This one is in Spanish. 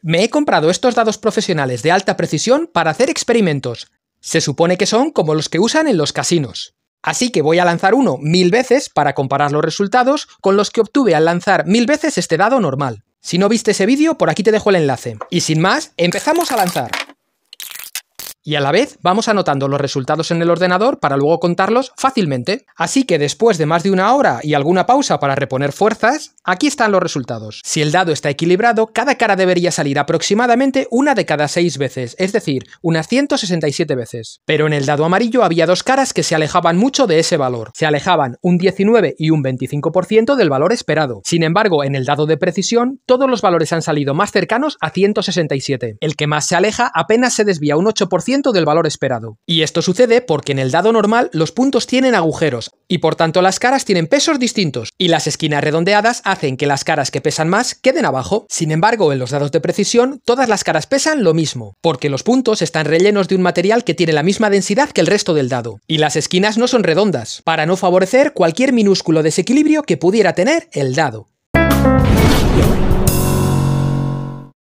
Me he comprado estos dados profesionales de alta precisión para hacer experimentos. Se supone que son como los que usan en los casinos. Así que voy a lanzar uno mil veces para comparar los resultados con los que obtuve al lanzar mil veces este dado normal. Si no viste ese vídeo, por aquí te dejo el enlace. Y sin más, empezamos a lanzar y a la vez vamos anotando los resultados en el ordenador para luego contarlos fácilmente. Así que después de más de una hora y alguna pausa para reponer fuerzas, aquí están los resultados. Si el dado está equilibrado, cada cara debería salir aproximadamente una de cada seis veces, es decir, unas 167 veces. Pero en el dado amarillo había dos caras que se alejaban mucho de ese valor. Se alejaban un 19 y un 25% del valor esperado. Sin embargo, en el dado de precisión, todos los valores han salido más cercanos a 167. El que más se aleja apenas se desvía un 8% del valor esperado. Y esto sucede porque en el dado normal los puntos tienen agujeros, y por tanto las caras tienen pesos distintos, y las esquinas redondeadas hacen que las caras que pesan más queden abajo. Sin embargo, en los dados de precisión, todas las caras pesan lo mismo, porque los puntos están rellenos de un material que tiene la misma densidad que el resto del dado, y las esquinas no son redondas, para no favorecer cualquier minúsculo desequilibrio que pudiera tener el dado.